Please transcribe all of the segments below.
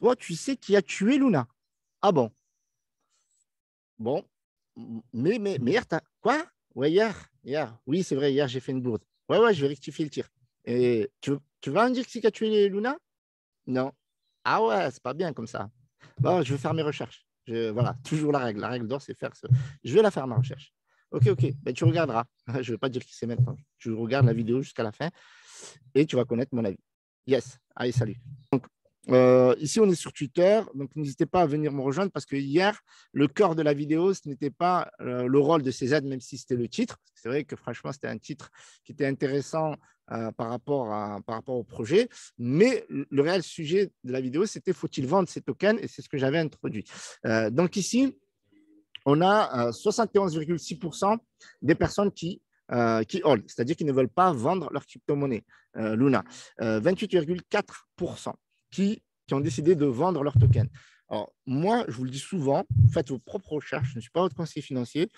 Toi, tu sais qui a tué Luna. Ah bon Bon, mais, mais, mais Quoi Ouais, hier, hier. Oui, c'est vrai, hier, j'ai fait une bourde. Ouais, ouais, je vais rectifier le tir. Et tu, vas me dire qui a tué Luna Non. Ah ouais, c'est pas bien comme ça. Bon, je vais faire mes recherches. voilà, toujours la règle. La règle d'or, c'est faire ce. Je vais la faire, ma recherche. Ok, ok, ben, tu regarderas. je ne vais pas dire qui c'est maintenant. Tu regardes la vidéo jusqu'à la fin et tu vas connaître mon avis. Yes, allez, salut. Donc, euh, ici, on est sur Twitter, donc n'hésitez pas à venir me rejoindre parce que hier, le cœur de la vidéo, ce n'était pas euh, le rôle de ces aides même si c'était le titre. C'est vrai que franchement, c'était un titre qui était intéressant euh, par, rapport à, par rapport au projet, mais le réel sujet de la vidéo, c'était faut-il vendre ces tokens Et c'est ce que j'avais introduit. donc ici, on a 71,6% des personnes qui qui hold, c'est-à-dire qu'ils ne veulent pas vendre leur crypto-monnaie, Luna. Euh, 28,4% qui, ont décidé de vendre leurs tokens. Alors, moi, je vous le dis souvent, faites vos propres recherches. Je ne suis pas votre conseiller financier.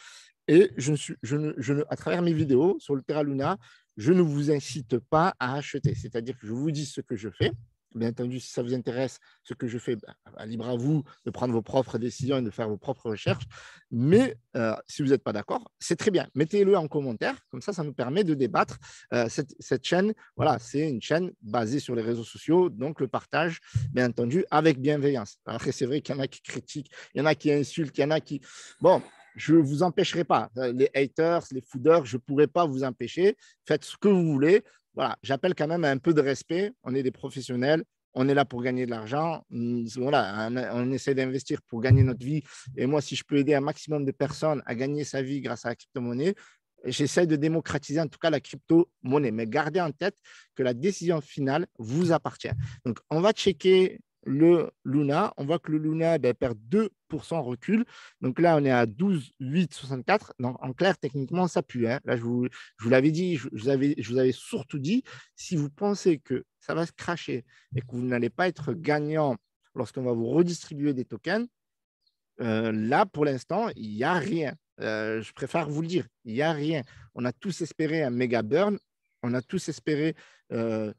Et je ne suis, je ne, à travers mes vidéos sur le Terra Luna, je ne vous incite pas à acheter. C'est-à-dire que je vous dis ce que je fais, Bien entendu, si ça vous intéresse, ce que je fais, bah, bah, libre à vous de prendre vos propres décisions et de faire vos propres recherches. Mais euh, si vous n'êtes pas d'accord, c'est très bien. Mettez-le en commentaire, comme ça, ça nous permet de débattre. Euh, cette, chaîne, voilà, c'est une chaîne basée sur les réseaux sociaux, donc le partage, bien entendu, avec bienveillance. Après, c'est vrai qu'il y en a qui critiquent, il y en a qui insultent, il y en a qui. Bon, je ne vous empêcherai pas. Euh, les haters, les fooders, je ne pourrai pas vous empêcher. Faites ce que vous voulez voilà, j'appelle quand même un peu de respect. On est des professionnels, on est là pour gagner de l'argent. Voilà, on, on essaie d'investir pour gagner notre vie. Et moi, si je peux aider un maximum de personnes à gagner sa vie grâce à la crypto-monnaie, j'essaie de démocratiser en tout cas la crypto-monnaie. Mais gardez en tête que la décision finale vous appartient. Donc, on va checker le Luna. On voit que le Luna ben, perd 2% recul. Donc là, on est à 12, Donc, en clair, techniquement, ça pue. Hein. Là, je vous, je vous l'avais dit, je vous avais, surtout dit, si vous pensez que ça va se cracher et que vous n'allez pas être gagnant lorsqu'on va vous redistribuer des tokens, euh, là, pour l'instant, il n'y a rien. Euh, je préfère vous le dire, il n'y a rien. On a tous espéré un méga burn. On a tous espéré... Euh,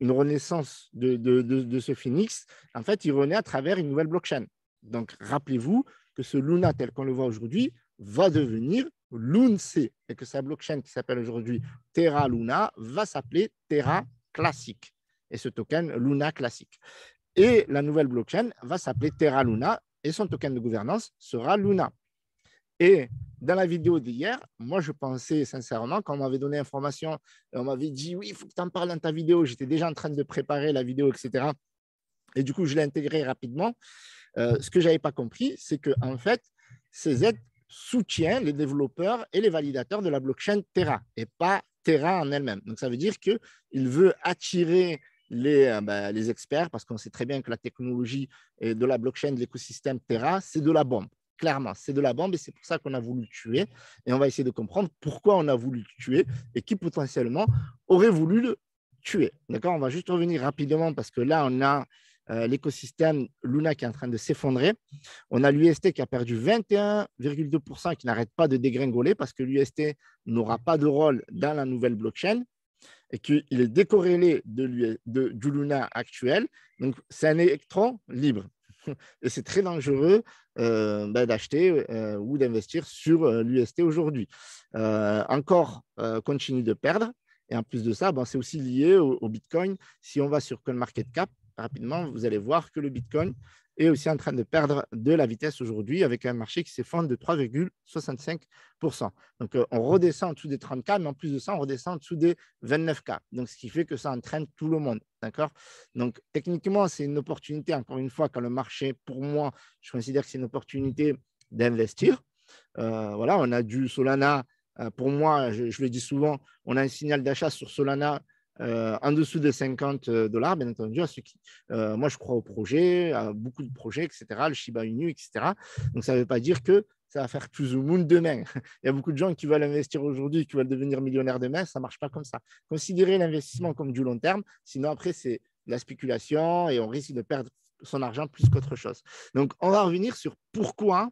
une renaissance de, ce phoenix, en fait, il renaît à travers une nouvelle blockchain. Donc, rappelez-vous que ce Luna tel qu'on le voit aujourd'hui va devenir l'UNC et que sa blockchain qui s'appelle aujourd'hui Terra Luna va s'appeler Terra Classic et ce token Luna Classic. Et la nouvelle blockchain va s'appeler Terra Luna et son token de gouvernance sera Luna. Et dans la vidéo d'hier, moi, je pensais sincèrement, quand on m'avait donné l'information, on m'avait dit, oui, il faut que tu en parles dans ta vidéo, j'étais déjà en train de préparer la vidéo, etc. Et du coup, je l'ai intégré rapidement. Euh, ce que je n'avais pas compris, c'est que en fait, ces aides soutiennent les développeurs et les validateurs de la blockchain Terra et pas Terra en elle-même. Donc, ça veut dire qu'il veut attirer les, euh, bah, les experts parce qu'on sait très bien que la technologie de la blockchain, de l'écosystème Terra, c'est de la bombe clairement. C'est de la bombe et c'est pour ça qu'on a voulu le tuer. Mmh. Et on va essayer de comprendre pourquoi on a voulu le tuer et qui potentiellement aurait voulu le tuer. D'accord On va juste revenir rapidement parce que là, on a euh, l'écosystème Luna qui est en train de s'effondrer. On a l'UST qui a perdu 21,2% qui n'arrête pas de dégringoler parce que l'UST n'aura pas de rôle dans la nouvelle blockchain et qu'il est décorrélé de, de, du Luna actuel. Donc, c'est un électron libre. Et c'est très dangereux euh, ben, d'acheter euh, ou d'investir sur euh, l'UST aujourd'hui. encore, continue de perdre. Et en plus de ça, ben, c'est aussi lié au, Bitcoin. Si on va sur CoinMarketCap, rapidement, vous allez voir que le Bitcoin est aussi en train de perdre de la vitesse aujourd'hui avec un marché qui s'effondre de 3,65%. Donc, euh, on redescend en dessous des 30K, mais en plus de ça, on redescend en dessous des 29K. Donc, ce qui fait que ça entraîne tout le monde. D'accord Donc, techniquement, c'est une opportunité, encore une fois, quand le marché, pour moi, je considère que c'est une opportunité d'investir. Euh, voilà, on a du Solana. Euh, pour moi, je le dis souvent, on a un signal d'achat sur Solana euh, en dessous de 50 euh, dollars, bien entendu, à ceux qui, euh, moi je crois au projet, à beaucoup de projets, etc., le Shiba Inu, etc. Donc ça ne veut pas dire que ça va faire plus le monde demain. Il y a beaucoup de gens qui veulent investir aujourd'hui, qui veulent devenir millionnaires demain, ça ne marche pas comme ça. Considérez l'investissement comme du long terme, sinon après c'est de la spéculation et on risque de perdre son argent plus qu'autre chose. Donc on va revenir sur pourquoi,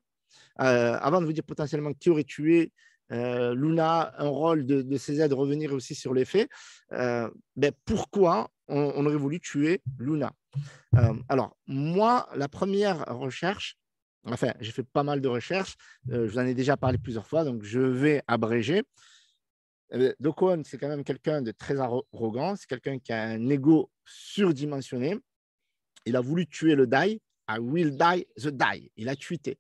avant de vous dire potentiellement qui aurait tué euh, Luna un rôle de, de CZ de revenir aussi sur les faits, euh, ben, pourquoi on, aurait voulu tuer Luna euh, Alors, moi, la première recherche, enfin, j'ai fait pas mal de recherches, euh, je vous en ai déjà parlé plusieurs fois, donc je vais abréger. Eh ben, Dokon, c'est quand même quelqu'un de très arrogant, c'est quelqu'un qui a un ego surdimensionné. Il a voulu tuer le Dai. I will die the Dai. Il a tweeté.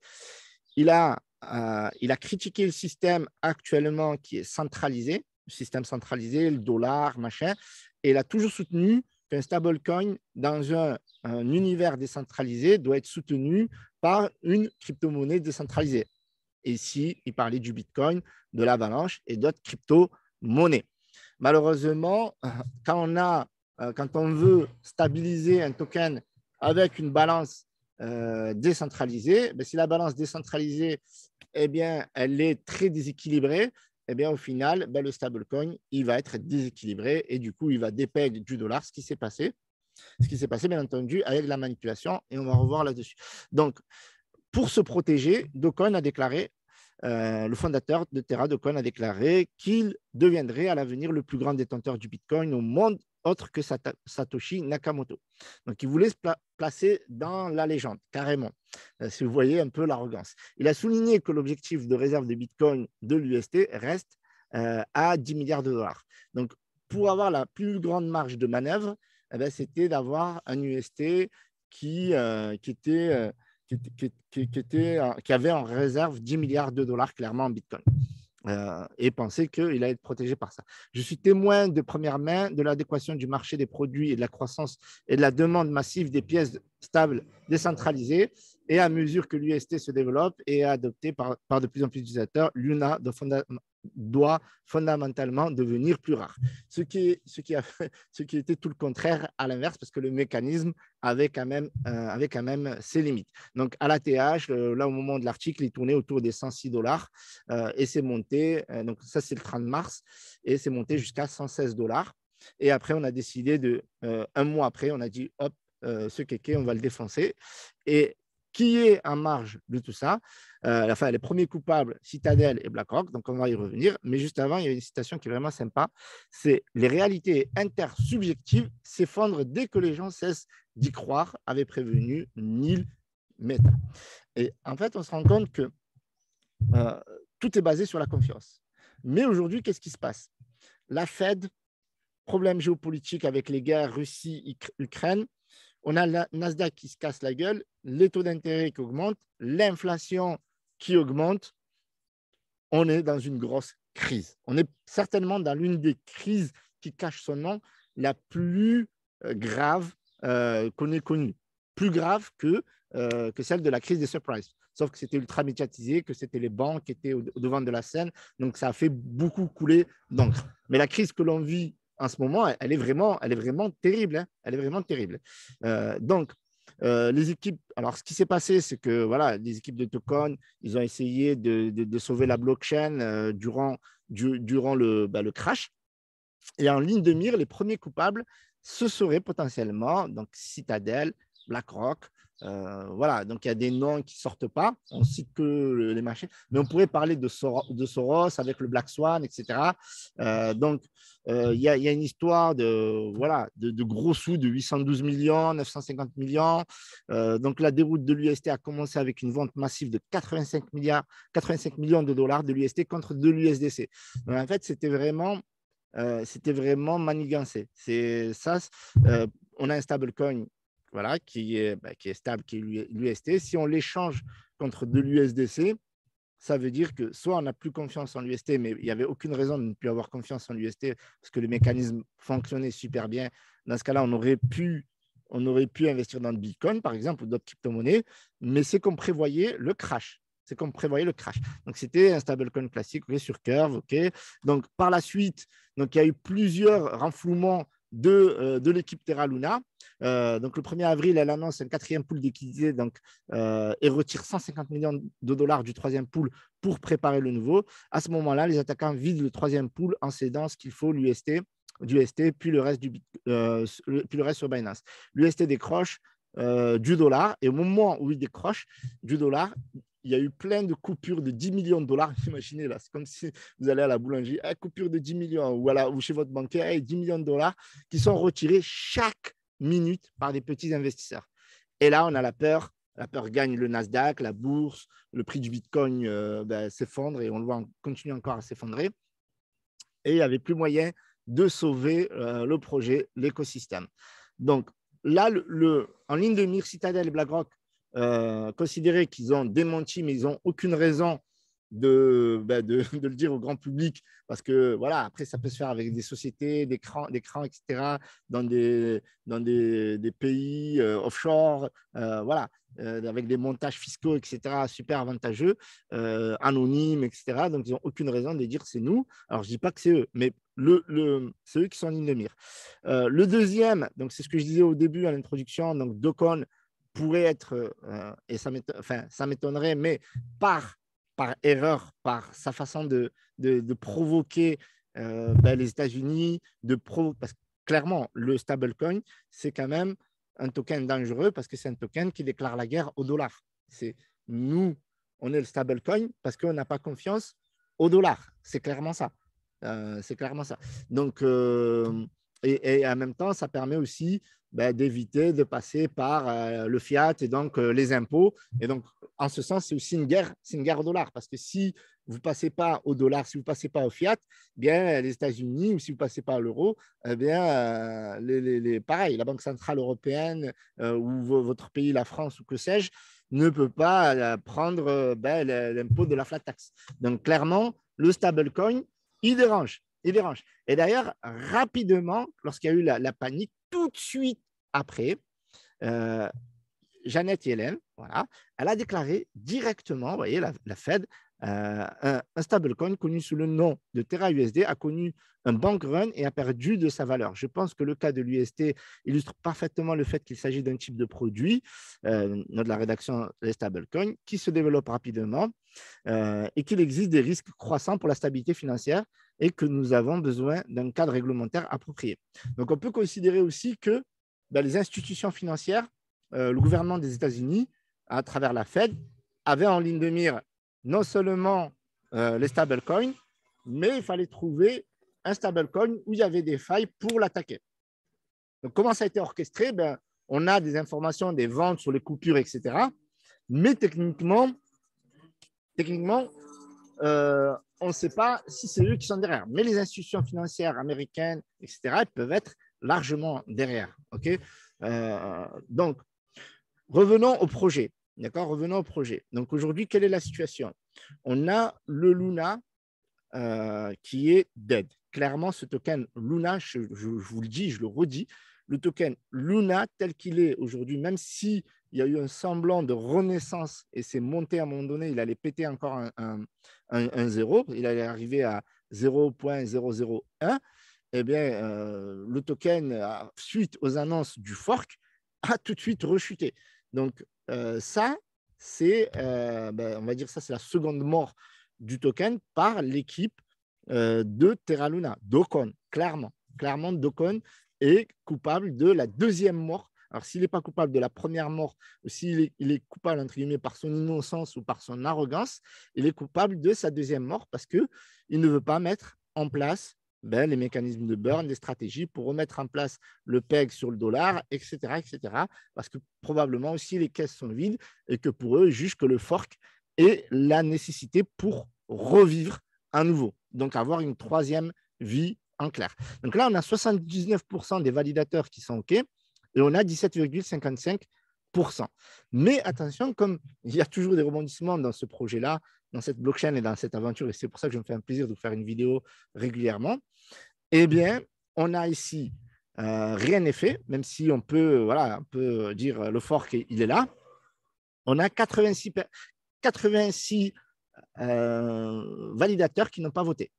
Il a euh, il a critiqué le système actuellement qui est centralisé, le système centralisé, le dollar, machin, et il a toujours soutenu qu'un stablecoin dans un, univers décentralisé doit être soutenu par une crypto-monnaie décentralisée. Ici, il parlait du Bitcoin, de l'Avalanche et d'autres crypto-monnaies. Malheureusement, quand on, a, euh, quand on veut stabiliser un token avec une balance euh, décentralisée, ben, si la balance décentralisée eh bien, elle est très déséquilibrée, eh bien, au final, ben, le stablecoin, il va être déséquilibré et du coup, il va dépeg du dollar, ce qui s'est passé, ce qui s'est passé, bien entendu, avec la manipulation et on va revoir là-dessus. Donc, pour se protéger, Docoin a déclaré, euh, le fondateur de Terra Docoin a déclaré qu'il deviendrait à l'avenir le plus grand détenteur du Bitcoin au monde autre que Satoshi Nakamoto. Donc, il voulait se placer dans la légende, carrément, euh, si vous voyez un peu l'arrogance. Il a souligné que l'objectif de réserve de Bitcoin de l'UST reste euh, à 10 milliards de dollars. Donc, pour avoir la plus grande marge de manœuvre, eh ben, c'était d'avoir un UST euh, qui, avait en réserve 10 milliards de dollars clairement en Bitcoin. Euh, et penser qu'il allait être protégé par ça. Je suis témoin de première main de l'adéquation du marché des produits et de la croissance et de la demande massive des pièces stables décentralisées. Et à mesure que l'UST se développe et est adoptée par, de plus en plus d'utilisateurs, l'UNA, de doit fondamentalement devenir plus rare. Ce qui, était tout le contraire à l'inverse, parce que le mécanisme avait quand, même, euh, ses limites. Donc, à la TH, là, au moment de l'article, il tournait autour des 106 dollars euh, et c'est monté, euh, donc ça, c'est le 30 mars, et c'est monté jusqu'à 116 dollars. Et après, on a décidé de, un mois après, on a dit, hop, ce kéké, on va le défoncer. Et qui est en marge de tout ça. enfin, euh, les premiers coupables, Citadel et BlackRock, donc on va y revenir. Mais juste avant, il y a une citation qui est vraiment sympa. C'est « Les réalités intersubjectives s'effondrent dès que les gens cessent d'y croire », avait prévenu Neil Mehta. Et en fait, on se rend compte que euh, tout est basé sur la confiance. Mais aujourd'hui, qu'est-ce qui se passe La Fed, problème géopolitique avec les guerres Russie-Ukraine, on a la Nasdaq qui se casse la gueule, les taux d'intérêt qui augmentent, l'inflation qui augmente. On est dans une grosse crise. On est certainement dans l'une des crises qui cache son nom, la plus euh, grave euh, qu'on ait connue. Plus grave que, euh, que celle de la crise des surprises. Sauf que c'était ultra médiatisé, que c'était les banques qui étaient au, devant de la scène. Donc, ça a fait beaucoup couler d'encre. Mais la crise que l'on vit en ce moment, elle est vraiment, elle est vraiment terrible. Hein. elle est vraiment terrible. Euh, donc, euh, les équipes, alors ce qui s'est passé, c'est que voilà, les équipes de token, ils ont essayé de, sauver la blockchain euh, durant, durant bah, le, crash. Et en ligne de mire, les premiers coupables, ce seraient potentiellement donc Citadel, BlackRock, euh, voilà, donc il y a des noms qui ne sortent pas, on cite que les marchés, mais on pourrait parler de, Soros, avec le Black Swan, etc. Euh, donc euh, il y, a une histoire de, voilà, de, gros sous de 812 millions, 950 millions. donc la déroute de l'UST a commencé avec une vente massive de 85, milliards, 85 millions de dollars de l'UST contre de l'USDC. mais en fait, c'était vraiment, c'était vraiment manigancé. C'est ça on a un stablecoin voilà, qui, est, bah, qui est stable, qui est l'UST. E, si on l'échange contre de mm. l'USDC, ça veut dire que soit on n'a plus confiance en l'UST, mais il n'y avait aucune raison de ne plus avoir confiance en l'UST parce que le mécanisme fonctionnait super bien. Dans ce cas-là, on aurait pu on aurait pu investir dans le Bitcoin, par exemple, ou d'autres crypto-monnaies, mais c'est qu'on prévoyait le crash. C'est qu'on prévoyait le crash. Donc, c'était un stablecoin classique, okay, sur curve. ok. Donc, par la suite, donc, il y a eu plusieurs renflouements de, euh, de l'équipe Terra Luna. Euh, donc le 1er avril, elle annonce un quatrième pool d'équité donc, euh, et retire 150 millions de dollars du troisième pool pour préparer le nouveau. À ce moment-là, les attaquants vident le troisième pool en cédant ce qu'il faut l'UST, du puis le reste, du, puis le reste sur Binance. L'UST décroche. du dollar et au moment où il décroche du dollar, il y a eu plein de coupures de 10 millions de dollars. Imaginez là, c'est comme si vous allez à la boulangerie, à ah, coupure de 10 millions, ou, ou chez votre banquier, 10 ah, millions de dollars qui sont retirés chaque minute par des petits investisseurs. Et là, on a la peur. La peur gagne le Nasdaq, la bourse, le prix du Bitcoin euh, ben, s'effondre et on le voit continuer encore à s'effondrer. Et il n'y avait plus moyen de sauver euh, le projet, l'écosystème. Donc là, le, en ligne de mire, Citadel et BlackRock euh, considérer qu'ils ont démenti, mais ils n'ont aucune raison de, bah, de, le dire au grand public, parce que voilà, après, ça peut se faire avec des sociétés, des crans, etc., dans des, dans des, pays euh, offshore, euh, voilà, avec des montages fiscaux, etc., super avantageux, anonymes, etc. Donc, ils n'ont aucune raison de dire c'est nous. Alors, je ne dis pas que c'est eux, mais le, le c'est eux qui sont en ligne de mire. le deuxième, donc c'est ce que je disais au début à l'introduction, donc Docon pourrait être, euh, et ça m'étonnerait, enfin, mais par, par erreur, par sa façon de, de, provoquer euh, ben, les États-Unis, de parce que clairement, le stablecoin, c'est quand même un token dangereux parce que c'est un token qui déclare la guerre au dollar. C'est nous, on est le stablecoin parce qu'on n'a pas confiance au dollar. C'est clairement ça. Euh, c'est clairement ça. Donc, et, et, en même temps, ça permet aussi ben, d'éviter de passer par euh, le fiat et donc euh, les impôts. Et donc, en ce sens, c'est aussi une guerre, c'est une guerre au dollar, parce que si vous ne passez pas au dollar, si vous ne passez pas au fiat, eh bien les États-Unis, ou si vous ne passez pas à l'euro, eh bien, euh, les, les, pareil, la Banque centrale européenne ou votre pays, la France ou que sais-je, ne peut pas prendre ben, l'impôt de la flat tax. Donc, clairement, le stablecoin, il dérange. Il dérange. Et d'ailleurs, rapidement, lorsqu'il y a eu la panique, tout de suite après, euh, Jeannette Yellen, voilà, elle a déclaré directement, vous voyez, la, la Fed euh, un, stablecoin connu sous le nom de Terra USD a connu un bank run et a perdu de sa valeur. Je pense que le cas de l'UST illustre parfaitement le fait qu'il s'agit d'un type de produit, euh, de la rédaction des stablecoins, qui se développe rapidement euh, et qu'il existe des risques croissants pour la stabilité financière et que nous avons besoin d'un cadre réglementaire approprié. Donc on peut considérer aussi que dans ben, les institutions financières, le gouvernement des États-Unis, à travers la Fed, avait en ligne de mire non seulement euh, les stablecoins, mais il fallait trouver un stablecoin où il y avait des failles pour l'attaquer. Donc, comment ça a été orchestré ben, On a des informations, des ventes sur les coupures, etc. Mais techniquement, techniquement euh, on ne sait pas si c'est eux qui sont derrière. Mais les institutions financières américaines, etc., peuvent être largement derrière. ok euh, donc, revenons au projet. D'accord Revenons au projet. Donc aujourd'hui, quelle est la situation On a le Luna euh, qui est dead. Clairement, ce token Luna, je, vous le dis, je le redis, le token Luna tel qu'il est aujourd'hui, même si il y a eu un semblant de renaissance et s'est monté à un moment donné, il allait péter encore un, un, il allait arriver à 0.001, eh bien, euh, le token, euh, suite aux annonces du fork, a tout de suite rechuté. Donc, euh, ça, c'est, euh, ben, on va dire, ça, c'est la seconde mort du token par l'équipe euh, de Terra Luna, Dokon, clairement. Clairement, Dokon est coupable de la deuxième mort. Alors, s'il n'est pas coupable de la première mort, s'il est, est coupable, entre par son innocence ou par son arrogance, il est coupable de sa deuxième mort parce qu'il ne veut pas mettre en place ben, les mécanismes de burn, les stratégies pour remettre en place le PEG sur le dollar, etc., etc. Parce que probablement aussi les caisses sont vides et que pour eux, ils jugent que le fork est la nécessité pour revivre à nouveau. Donc avoir une troisième vie en clair. Donc là, on a 79% des validateurs qui sont OK et on a 17,55%. Mais attention, comme il y a toujours des rebondissements dans ce projet-là, dans cette blockchain et dans cette aventure, et c'est pour ça que je me fais un plaisir de vous faire une vidéo régulièrement, eh bien, mhm. on a ici euh, rien n'est fait, même si on peut, voilà, on peut dire euh, le fork, il est là. On a 86, 86 euh, validateurs qui n'ont pas voté.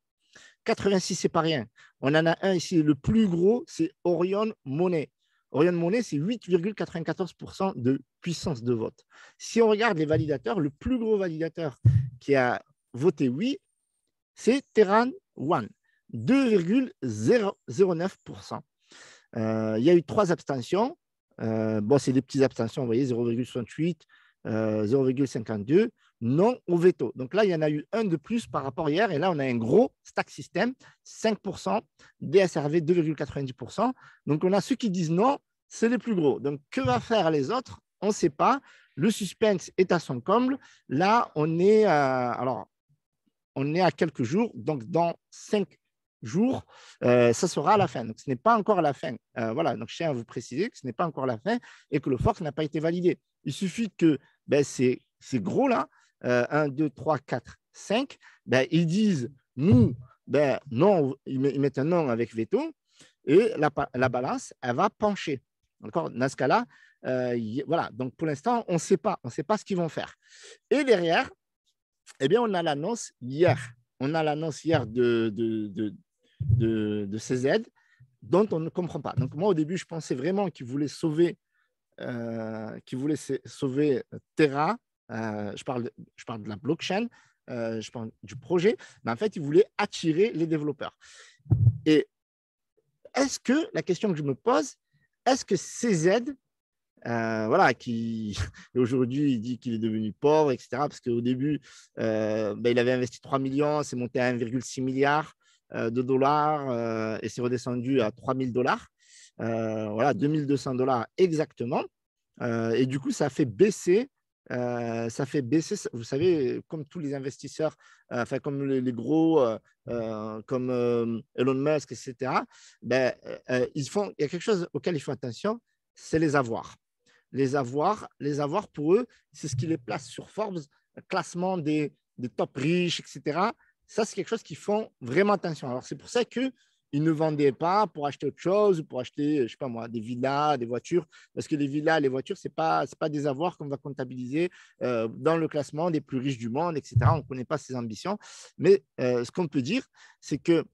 86, ce n'est pas rien. On en a un ici, le plus gros, c'est Orion Monet. Orion Monet, c'est 8,94% de puissance de vote. Si on regarde les validateurs, le plus gros validateur qui a voté oui, c'est Terran One, 2,009%. Euh, il y a eu trois abstentions. Euh, bon, c'est des petites abstentions, vous voyez, 0,68, 0,52, euh, non au veto. Donc là, il y en a eu un de plus par rapport hier, et là, on a un gros stack système, 5%, DSRV 2,90%. Donc on a ceux qui disent non, c'est les plus gros. Donc que va faire les autres on ne sait pas. Le suspense est à son comble. Là, on est, euh, alors, on est à quelques jours, donc dans cinq jours, euh, ça sera à la fin. Donc, ce n'est pas encore la fin. Euh, voilà, donc je tiens à vous préciser que ce n'est pas encore la fin et que le force n'a pas été validé. Il suffit que ben, ces, gros-là, 1, 2, 3, 4, 5, ils disent, nous, ben, non, ils mettent un non avec veto et la, la balance, elle va pencher. Dans ce cas-là, euh, voilà, donc pour l'instant, on ne sait pas, on sait pas ce qu'ils vont faire. Et derrière, eh bien, on a l'annonce hier. On a l'annonce hier de, de, de, de, ces dont on ne comprend pas. Donc moi, au début, je pensais vraiment qu'ils voulaient sauver, euh, qu'ils voulaient sauver Terra. Euh, je, parle je parle de la blockchain, je parle du projet, mais en fait, ils voulaient attirer les développeurs. Et est-ce que, la question que je me pose, est-ce que CZ euh, voilà, qui aujourd'hui il dit qu'il est devenu pauvre, etc. Parce qu'au début, euh, ben, il avait investi 3 millions, c'est monté à 1,6 milliard euh, de dollars et c'est redescendu à 3 000 dollars. voilà, 2200 dollars exactement. et du coup, ça fait baisser ça fait baisser, vous savez, comme tous les investisseurs, enfin comme les, gros, comme Elon Musk, etc., ben, ils font, il y a quelque chose auquel ils font attention, c'est les avoirs les avoir, les avoir pour eux, c'est ce qui les place sur Forbes, classement des, top riches, etc. Ça, c'est quelque chose qu'ils font vraiment attention. Alors, c'est pour ça qu'ils ne vendaient pas pour acheter autre chose, pour acheter, je sais pas moi, des villas, des voitures, parce que les villas, les voitures, ce n'est pas, pas des avoirs qu'on va comptabiliser euh, dans le classement des plus riches du monde, etc. On ne connaît pas ses ambitions. Mais euh, ce qu'on peut dire, c'est que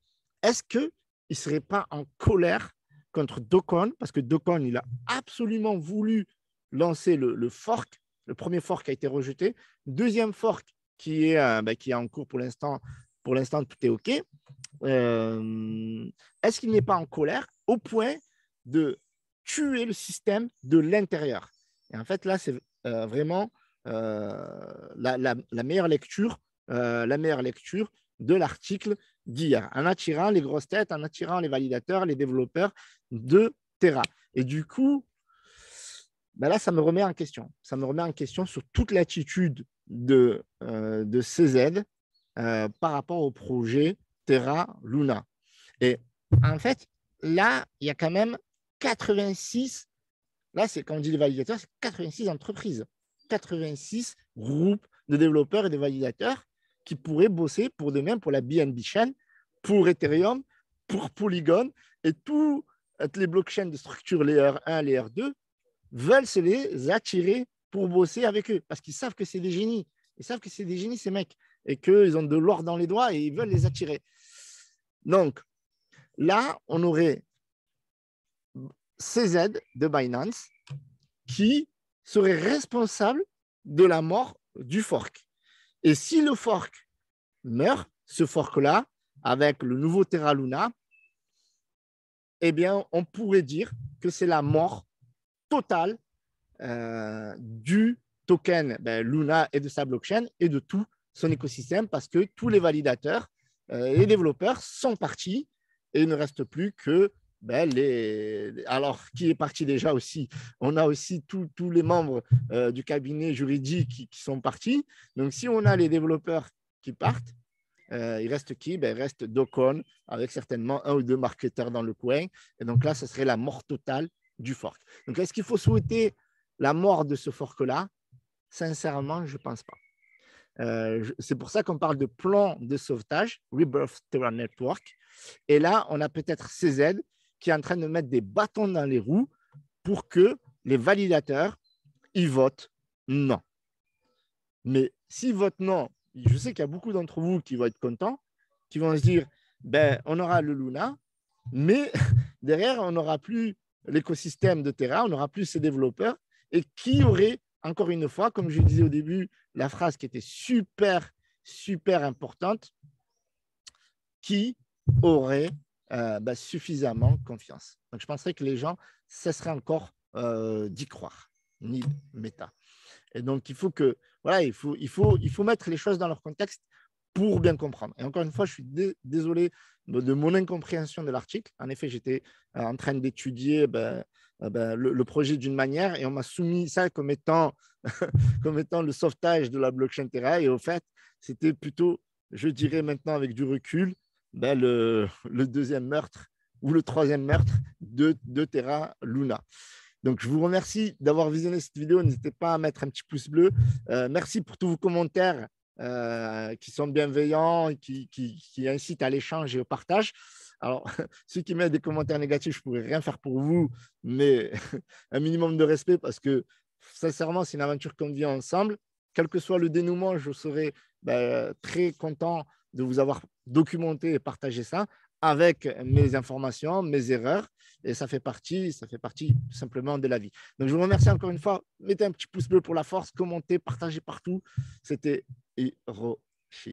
est-ce qu'ils ne seraient pas en colère contre Docon, parce que Docon, il a absolument voulu lancer le, fork, le premier fork a été rejeté, deuxième fork qui est, euh, bah, qui est en cours pour l'instant, pour l'instant tout est OK. Euh, est-ce qu'il n'est pas en colère au point de tuer le système de l'intérieur Et en fait, là, c'est euh, vraiment la, meilleure lecture, la meilleure lecture de l'article d'hier, en attirant les grosses têtes, en attirant les validateurs, les développeurs de Terra. Et du coup, ben là, ça me remet en question. Ça me remet en question sur toute l'attitude de, euh, de CZ euh, par rapport au projet Terra Luna. Et en fait, là, il y a quand même 86, là, c'est on dit les validateurs, c'est 86 entreprises, 86 groupes de développeurs et de validateurs qui pourraient bosser pour demain pour la BNB chain, pour Ethereum, pour Polygon et tous les blockchains de structure layer 1, layer 2 veulent se les attirer pour bosser avec eux, parce qu'ils savent que c'est des génies. Ils savent que c'est des génies, ces mecs, et qu'ils ont de l'or dans les doigts et ils veulent les attirer. Donc, là, on aurait ces aides de Binance qui serait responsable de la mort du fork. Et si le fork meurt, ce fork-là, avec le nouveau Terra Luna, eh bien, on pourrait dire que c'est la mort total euh, du token ben, Luna et de sa blockchain et de tout son écosystème parce que tous les validateurs et euh, développeurs sont partis et il ne reste plus que ben, les... Alors, qui est parti déjà aussi On a aussi tous les membres euh, du cabinet juridique qui, sont partis. Donc, si on a les développeurs qui partent, il reste qui ben, Il reste Docon, avec certainement un ou deux marketeurs dans le coin. Et donc là, ce serait la mort totale du fork. Donc, est-ce qu'il faut souhaiter la mort de ce fork-là Sincèrement, je ne pense pas. Euh, c'est pour ça qu'on parle de plan de sauvetage, Rebirth Terra Network. Et là, on a peut-être CZ qui est en train de mettre des bâtons dans les roues pour que les validateurs y votent non. Mais s'ils votent non, je sais qu'il y a beaucoup d'entre vous qui vont être contents, qui vont se dire ben, on aura le Luna, mais derrière, on n'aura plus l'écosystème de Terra, on n'aura plus ces développeurs et qui aurait, encore une fois, comme je disais au début, la phrase qui était super, super importante, qui aurait euh, bah, suffisamment confiance. Donc, je penserais que les gens cesseraient encore euh, d'y croire, ni méta. Et donc, il faut que, voilà, il faut, il faut, il faut mettre les choses dans leur contexte pour bien comprendre. Et encore une fois, je suis désolé de mon incompréhension de l'article. En effet, j'étais euh, en train d'étudier eh ben, eh ben, le, projet d'une manière et on m'a soumis ça comme étant, comme étant le sauvetage de la blockchain Terra. Et au fait, c'était plutôt, je dirais maintenant avec du recul, ben, le, deuxième meurtre ou le troisième meurtre de, Terra Luna. Donc, je vous remercie d'avoir visionné cette vidéo. N'hésitez pas à mettre un petit pouce bleu. Euh, merci pour tous vos commentaires euh, qui sont bienveillants, qui, qui, incitent à l'échange et au partage. Alors, ceux qui mettent des commentaires négatifs, je ne pourrais rien faire pour vous, mais un minimum de respect parce que, sincèrement, c'est une aventure qu'on vit ensemble. Quel que soit le dénouement, je serai ben, très content de vous avoir documenté et partagé ça avec mes informations, mes erreurs et ça fait partie, ça fait partie tout simplement de la vie. Donc je vous remercie encore une fois. Mettez un petit pouce bleu pour la force, commentez, partagez partout. C'était Hiro